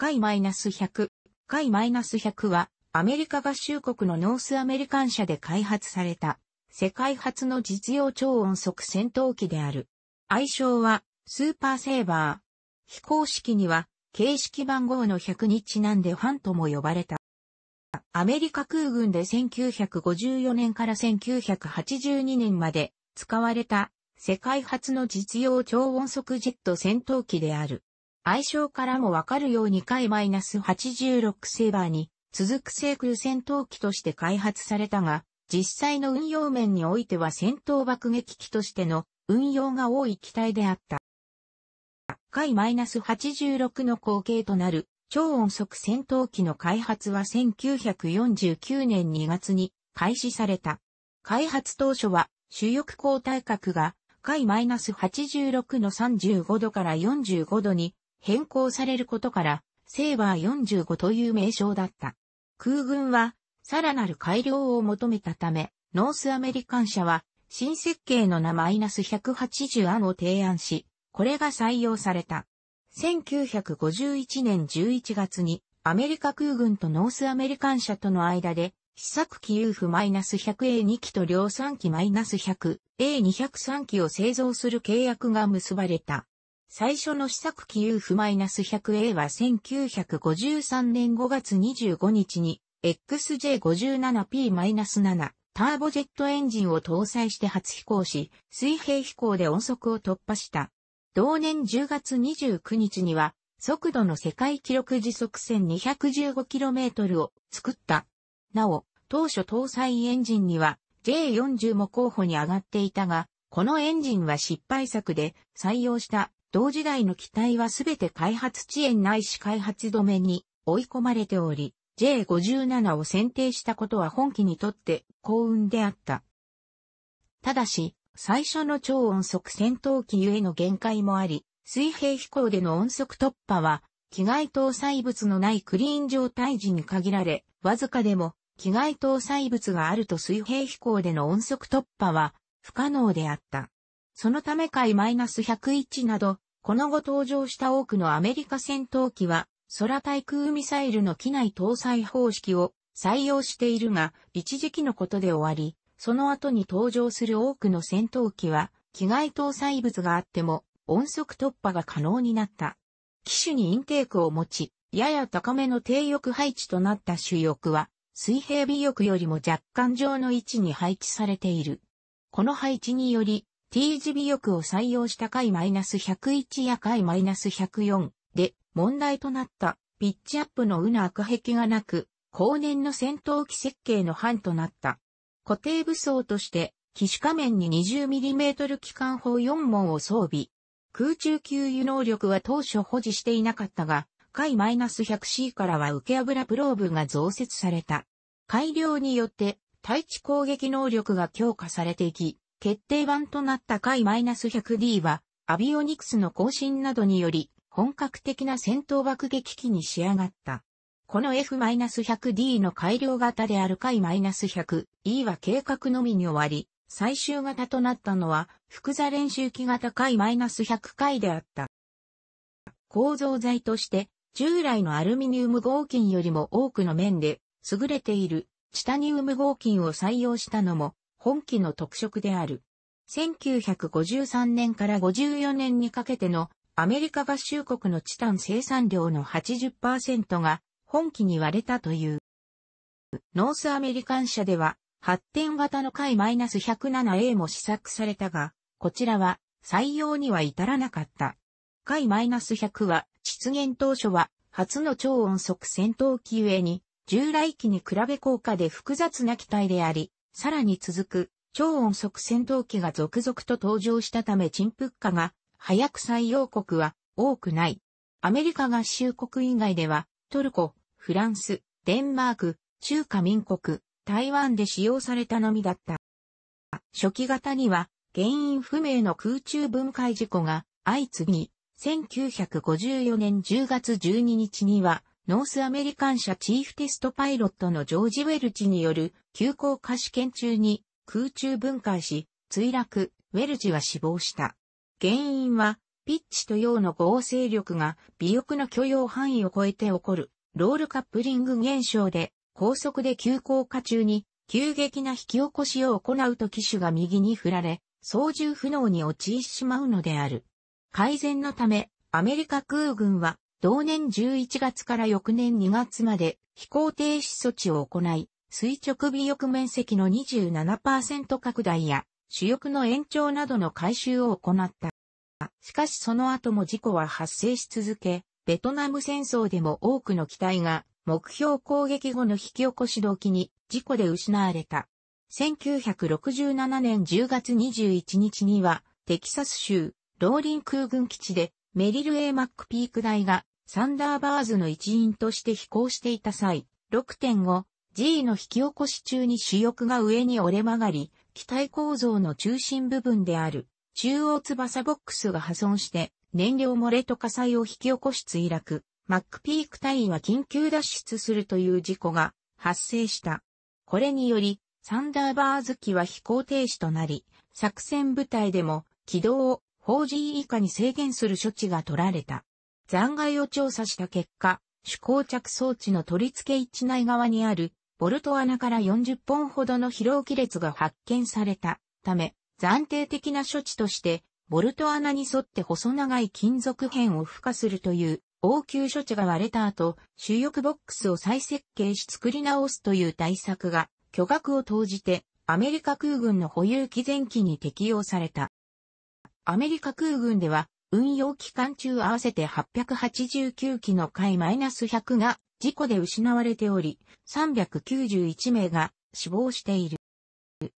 回 -100、回 -100 は、アメリカ合衆国のノースアメリカン社で開発された、世界初の実用超音速戦闘機である。愛称は、スーパーセーバー。非公式には、形式番号の100にちなんでファンとも呼ばれた。アメリカ空軍で1954年から1982年まで使われた世界初の実用超音速ジェット戦闘機である。愛称からもわかるように回 -86 セーバーに続く制空戦闘機として開発されたが、実際の運用面においては戦闘爆撃機としての運用が多い機体であった。回 -86 の後継となる超音速戦闘機の開発は1949年2月に開始された。開発当初は主翼交代角が回 -86 の35度から45度に変更されることから、セーバー45という名称だった。空軍は、さらなる改良を求めたため、ノースアメリカン社は、新設計の名 -180 案を提案し、これが採用された。1951年11月に、アメリカ空軍とノースアメリカン社との間で、試作機 UF-100A2 機と量産機 -100A203 機を製造する契約が結ばれた。最初の試作機 UF-100A は1953年5月25日に XJ57P-7 ターボジェットエンジンを搭載して初飛行し、水平飛行で音速を突破した。同年10月29日には、速度の世界記録時速 1215km を作った。なお、当初搭載エンジンには J40 も候補に上がっていたが、このエンジンは失敗作で採用した同時代の機体はすべて開発遅延ないし開発止めに追い込まれており、J57 を選定したことは本機にとって幸運であった。ただし、最初の超音速戦闘機ゆえの限界もあり、水平飛行での音速突破は、機外搭載物のないクリーン状態時に限られ、わずかでも、機外搭載物があると水平飛行での音速突破は不可能であった。そのため海 -101 など、この後登場した多くのアメリカ戦闘機は、空対空ミサイルの機内搭載方式を採用しているが、一時期のことで終わり、その後に登場する多くの戦闘機は、機外搭載物があっても、音速突破が可能になった。機種にインテークを持ち、やや高めの低翼配置となった主翼は、水平尾翼よりも若干上の位置に配置されている。この配置により、T 字尾翼を採用した回 -101 や回 -104 で問題となったピッチアップのうな悪壁がなく、後年の戦闘機設計の範となった。固定武装として、機種仮面に 20mm 機関砲4門を装備。空中給油能力は当初保持していなかったが、回 -100C からは受け油プローブが増設された。改良によって、対地攻撃能力が強化されていき、決定版となった回 -100D は、アビオニクスの更新などにより、本格的な戦闘爆撃機に仕上がった。この F-100D の改良型である回 -100E は計画のみに終わり、最終型となったのは、複座練習機型回 -100 回であった。構造材として、従来のアルミニウム合金よりも多くの面で、優れているチタニウム合金を採用したのも、本機の特色である。1953年から54年にかけてのアメリカ合衆国のチタン生産量の80%が本機に割れたという。ノースアメリカン社では発展型の回 -107A も試作されたが、こちらは採用には至らなかった。回 -100 は実現当初は初の超音速戦闘機ゆえに従来機に比べ高価で複雑な機体であり、さらに続く超音速戦闘機が続々と登場したため陳黙化が早く採用国は多くない。アメリカ合衆国以外ではトルコ、フランス、デンマーク、中華民国、台湾で使用されたのみだった。初期型には原因不明の空中分解事故が相次ぎ、1954年10月12日にはノースアメリカン社チーフテストパイロットのジョージ・ウェルチによる急降下試験中に空中分解し、墜落、ウェルチは死亡した。原因は、ピッチと用の合成力が尾翼の許容範囲を超えて起こる、ロールカップリング現象で、高速で急降下中に、急激な引き起こしを行うと機種が右に振られ、操縦不能に陥ってしまうのである。改善のため、アメリカ空軍は同年11月から翌年2月まで飛行停止措置を行い、垂直尾翼面積の27%拡大や主翼の延長などの改修を行った。しかしその後も事故は発生し続け、ベトナム戦争でも多くの機体が目標攻撃後の引き起こし動機に事故で失われた。1967年10月21日にはテキサス州ローリン空軍基地でメリル・ A・ マックピーク大がサンダーバーズの一員として飛行していた際、6.5G の引き起こし中に主翼が上に折れ曲がり、機体構造の中心部分である中央翼ボックスが破損して燃料漏れと火災を引き起こし墜落。マックピーク隊員は緊急脱出するという事故が発生した。これにより、サンダーバーズ機は飛行停止となり、作戦部隊でも軌道を 4G 以下に制限する処置が取られた。残骸を調査した結果、主工着装置の取り付け位置内側にある、ボルト穴から40本ほどの疲労亀裂が発見されたため、暫定的な処置として、ボルト穴に沿って細長い金属片を付加するという応急処置が割れた後、主翼ボックスを再設計し作り直すという対策が巨額を投じてアメリカ空軍の保有期前期に適用された。アメリカ空軍では運用期間中合わせて889機の回 -100 が事故で失われており、391名が死亡している。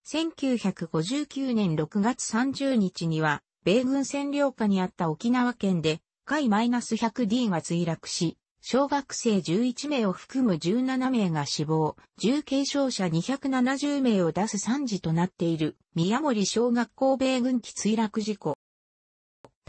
1959年6月30日には、米軍占領下にあった沖縄県で、海 -100D が墜落し、小学生11名を含む17名が死亡、重軽傷者270名を出す惨事となっている、宮森小学校米軍機墜落事故。